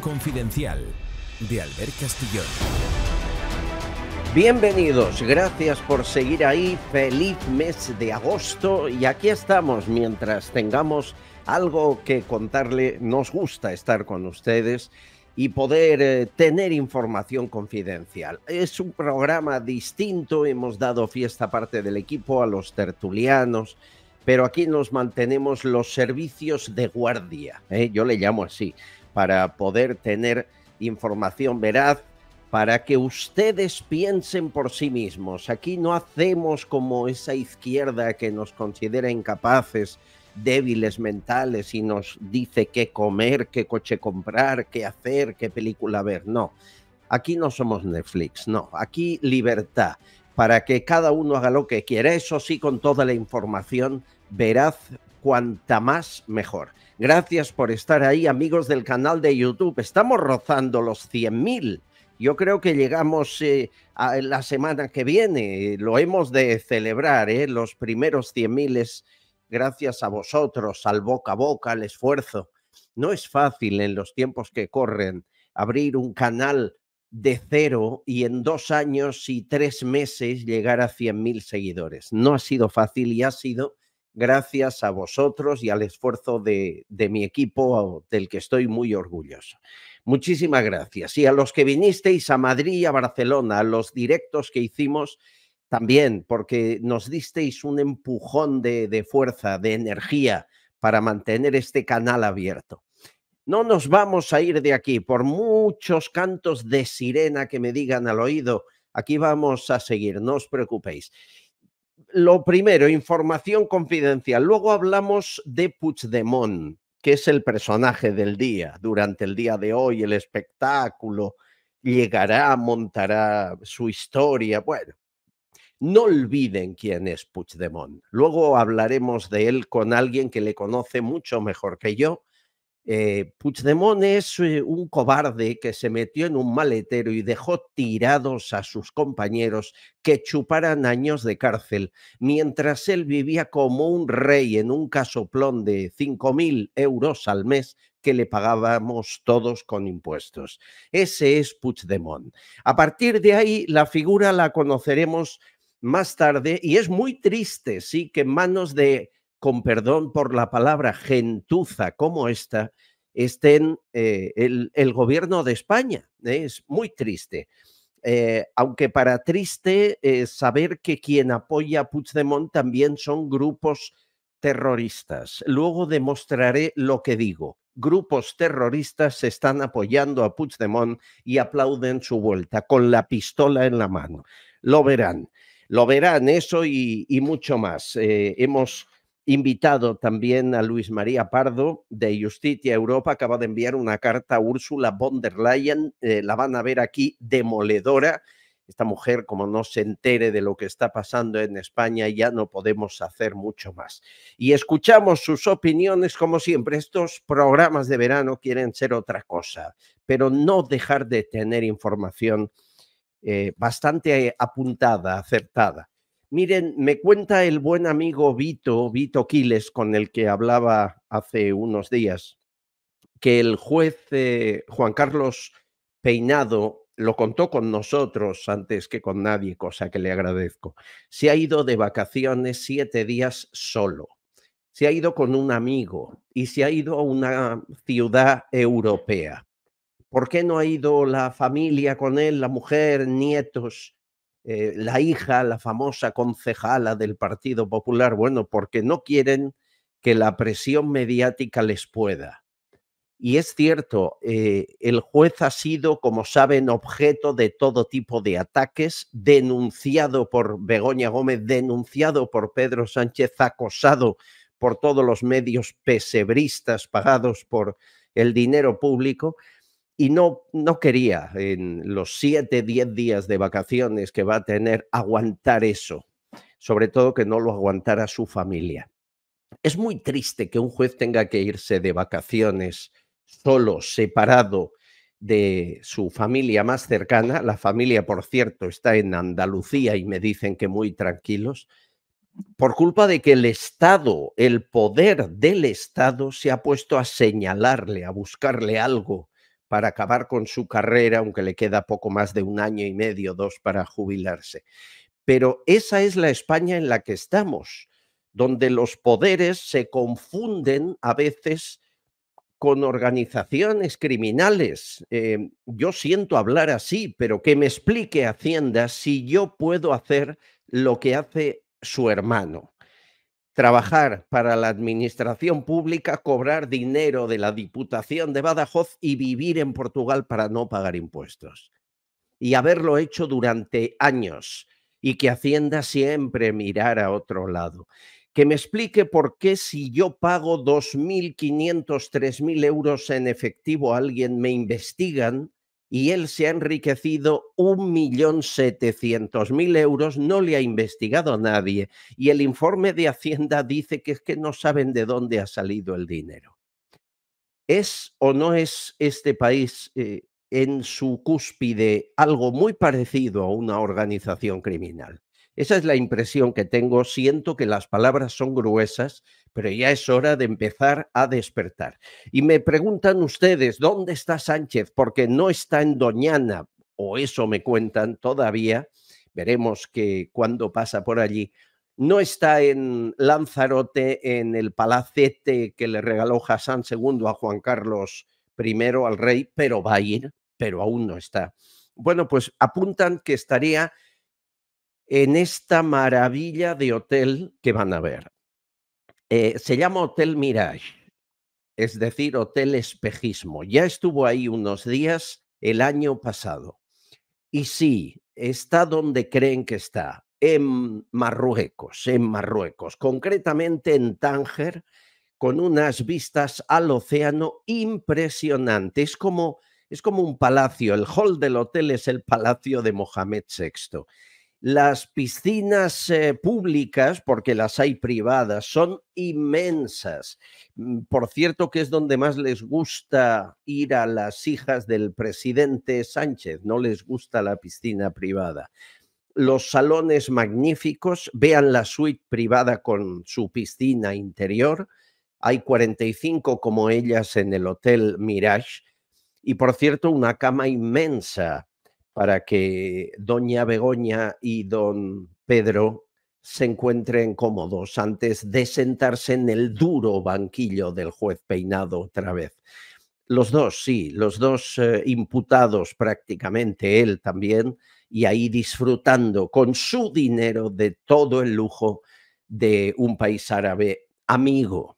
Confidencial de Albert Castillón. Bienvenidos, gracias por seguir ahí, feliz mes de agosto y aquí estamos mientras tengamos algo que contarle, nos gusta estar con ustedes y poder eh, tener información confidencial. Es un programa distinto, hemos dado fiesta parte del equipo a los tertulianos, pero aquí nos mantenemos los servicios de guardia, ¿eh? yo le llamo así para poder tener información veraz, para que ustedes piensen por sí mismos. Aquí no hacemos como esa izquierda que nos considera incapaces, débiles mentales y nos dice qué comer, qué coche comprar, qué hacer, qué película ver. No, aquí no somos Netflix, no, aquí libertad para que cada uno haga lo que quiera, eso sí, con toda la información veraz, cuanta más mejor. Gracias por estar ahí, amigos del canal de YouTube. Estamos rozando los 100.000. Yo creo que llegamos eh, a la semana que viene. Lo hemos de celebrar, ¿eh? los primeros 100.000 es gracias a vosotros, al boca a boca, al esfuerzo. No es fácil en los tiempos que corren abrir un canal de cero y en dos años y tres meses llegar a 100.000 seguidores. No ha sido fácil y ha sido gracias a vosotros y al esfuerzo de, mi equipo del que estoy muy orgulloso. Muchísimas gracias. Y a los que vinisteis a Madrid y a Barcelona, a los directos que hicimos también, porque nos disteis un empujón de, de fuerza, de energía para mantener este canal abierto. No nos vamos a ir de aquí por muchos cantos de sirena que me digan al oído. Aquí vamos a seguir, no os preocupéis. Lo primero, información confidencial. Luego hablamos de Puigdemont, que es el personaje del día. Durante el día de hoy, el espectáculo llegará, montará su historia. Bueno, no olviden quién es Puigdemont. Luego hablaremos de él con alguien que le conoce mucho mejor que yo, eh, Puigdemont es eh, un cobarde que se metió en un maletero y dejó tirados a sus compañeros que chuparan años de cárcel, mientras él vivía como un rey en un casoplón de 5.000 euros al mes que le pagábamos todos con impuestos. Ese es Puigdemont. A partir de ahí, la figura la conoceremos más tarde y es muy triste, sí, que en manos de con perdón por la palabra, gentuza como esta, estén eh, el, gobierno de España. ¿eh? Es muy triste. Eh, aunque para triste saber que quien apoya a Puigdemont también son grupos terroristas. Luego demostraré lo que digo. Grupos terroristas están apoyando a Puigdemont y aplauden su vuelta con la pistola en la mano. Lo verán, lo verán eso y, y mucho más. hemos Invitado también a Luis María Pardo de Justitia Europa, acaba de enviar una carta a Úrsula von der Leyen, eh, la van a ver aquí demoledora. Esta mujer, como no se entere de lo que está pasando en España, ya no podemos hacer mucho más. Y escuchamos sus opiniones, como siempre, estos programas de verano quieren ser otra cosa, pero no dejar de tener información eh, bastante apuntada, acertada. Miren, me cuenta el buen amigo Vito, Vito Quiles, con el que hablaba hace unos días, que el juez eh, Juan Carlos Peinado lo contó con nosotros antes que con nadie, cosa que le agradezco. Se ha ido de vacaciones siete días solo. Se ha ido con un amigo y se ha ido a una ciudad europea. ¿Por qué no ha ido la familia con él, la mujer, nietos? Eh, la hija, la famosa concejala del Partido Popular, bueno, porque no quieren que la presión mediática les pueda. Y es cierto, eh, el juez ha sido, como saben, objeto de todo tipo de ataques, denunciado por Begoña Gómez, denunciado por Pedro Sánchez, acosado por todos los medios pesebristas pagados por el dinero público, y no, no quería en los siete, diez días de vacaciones que va a tener aguantar eso, sobre todo que no lo aguantara su familia. Es muy triste que un juez tenga que irse de vacaciones solo, separado de su familia más cercana. La familia, por cierto, está en Andalucía y me dicen que muy tranquilos, por culpa de que el Estado, el poder del Estado, se ha puesto a señalarle, a buscarle algo para acabar con su carrera, aunque le queda poco más de un año y medio, dos para jubilarse. Pero esa es la España en la que estamos, donde los poderes se confunden a veces con organizaciones criminales. Eh, yo siento hablar así, pero que me explique Hacienda si yo puedo hacer lo que hace su hermano trabajar para la administración pública, cobrar dinero de la Diputación de Badajoz y vivir en Portugal para no pagar impuestos. Y haberlo hecho durante años y que Hacienda siempre mirara a otro lado. Que me explique por qué si yo pago 2.500, 3.000 euros en efectivo a alguien, me investigan y él se ha enriquecido 1.700.000 euros, no le ha investigado a nadie y el informe de Hacienda dice que es que no saben de dónde ha salido el dinero. ¿Es o no es este país eh, en su cúspide algo muy parecido a una organización criminal? Esa es la impresión que tengo. Siento que las palabras son gruesas, pero ya es hora de empezar a despertar. Y me preguntan ustedes, ¿dónde está Sánchez? Porque no está en Doñana, o eso me cuentan todavía. Veremos que cuando pasa por allí. No está en Lanzarote, en el palacete que le regaló Hassan II a Juan Carlos I al rey, pero va a ir, pero aún no está. Bueno, pues apuntan que estaría en esta maravilla de hotel que van a ver. Eh, se llama Hotel Mirage, es decir, Hotel Espejismo. Ya estuvo ahí unos días el año pasado. Y sí, está donde creen que está, en Marruecos, en Marruecos, concretamente en Tánger, con unas vistas al océano impresionantes. como, es como un palacio, el hall del hotel es el palacio de Mohamed VI. Las piscinas eh, públicas, porque las hay privadas, son inmensas. Mm, por cierto, que es donde más les gusta ir a las hijas del presidente Sánchez, no les gusta la piscina privada los salones magníficos, vean la suite privada con su piscina interior. Hay 45 como ellas en el Hotel Mirage. Y por cierto, una cama inmensa para que doña Begoña y don Pedro se encuentren cómodos antes de sentarse en el duro banquillo del juez peinado otra vez. Los dos, sí, los dos eh, imputados prácticamente, él también, y ahí disfrutando con su dinero de todo el lujo de un país árabe amigo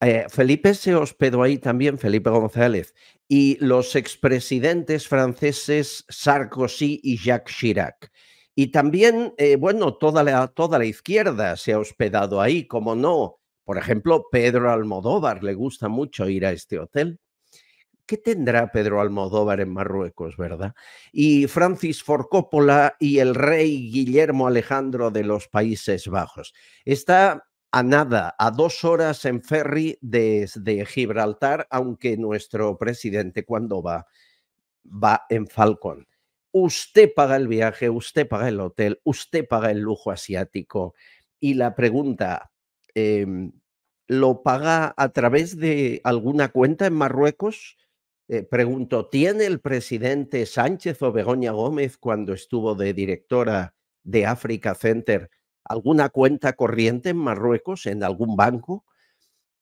eh, Felipe se hospedó ahí también, Felipe González, y los expresidentes franceses Sarkozy y Jacques Chirac. Y también, eh, bueno, toda la, toda la izquierda se ha hospedado ahí, como no. Por ejemplo, Pedro Almodóvar le gusta mucho ir a este hotel. ¿Qué tendrá Pedro Almodóvar en Marruecos, verdad? Y Francis Forcópola y el rey Guillermo Alejandro de los Países Bajos. Está a nada, a dos horas en ferry desde Gibraltar, aunque nuestro presidente cuando va, va en Falcon. Usted paga el viaje, usted paga el hotel, usted paga el lujo asiático. Y la pregunta, em, ¿lo paga a través de alguna cuenta en Marruecos? Eh, pregunto, ¿tiene el presidente Sánchez o Begoña Gómez cuando estuvo de directora de Africa Center alguna cuenta corriente en Marruecos, en algún banco?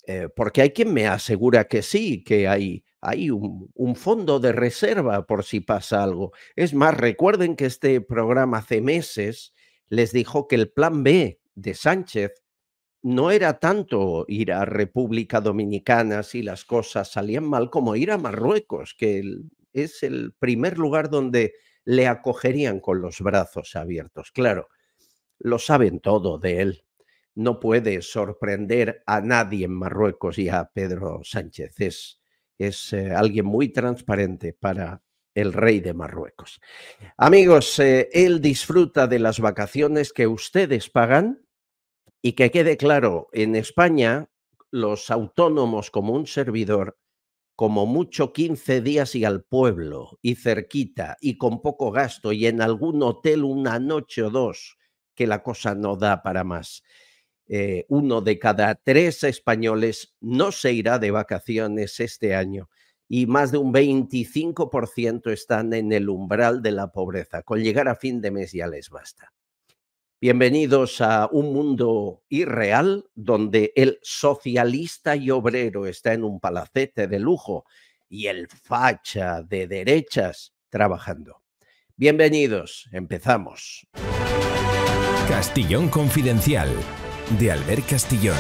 Eh, porque hay quien me asegura que sí, que hay, hay un, fondo de reserva por si pasa algo. Es más, recuerden que este programa hace meses les dijo que el plan B de Sánchez no era tanto ir a República Dominicana si las cosas salían mal como ir a Marruecos, que es el primer lugar donde le acogerían con los brazos abiertos. Claro, lo saben todo de él. No puede sorprender a nadie en Marruecos y a Pedro Sánchez. Es, eh, alguien muy transparente para el rey de Marruecos. Amigos, eh, él disfruta de las vacaciones que ustedes pagan y que quede claro, en España los autónomos como un servidor, como mucho 15 días y al pueblo y cerquita y con poco gasto y en algún hotel una noche o dos que la cosa no da para más. Eh, uno de cada tres españoles no se irá de vacaciones este año y más de un 25% están en el umbral de la pobreza. Con llegar a fin de mes ya les basta. Bienvenidos a un mundo irreal donde el socialista y obrero está en un palacete de lujo y el facha de derechas trabajando. Bienvenidos, empezamos. Castillón Confidencial, de Albert Castillón.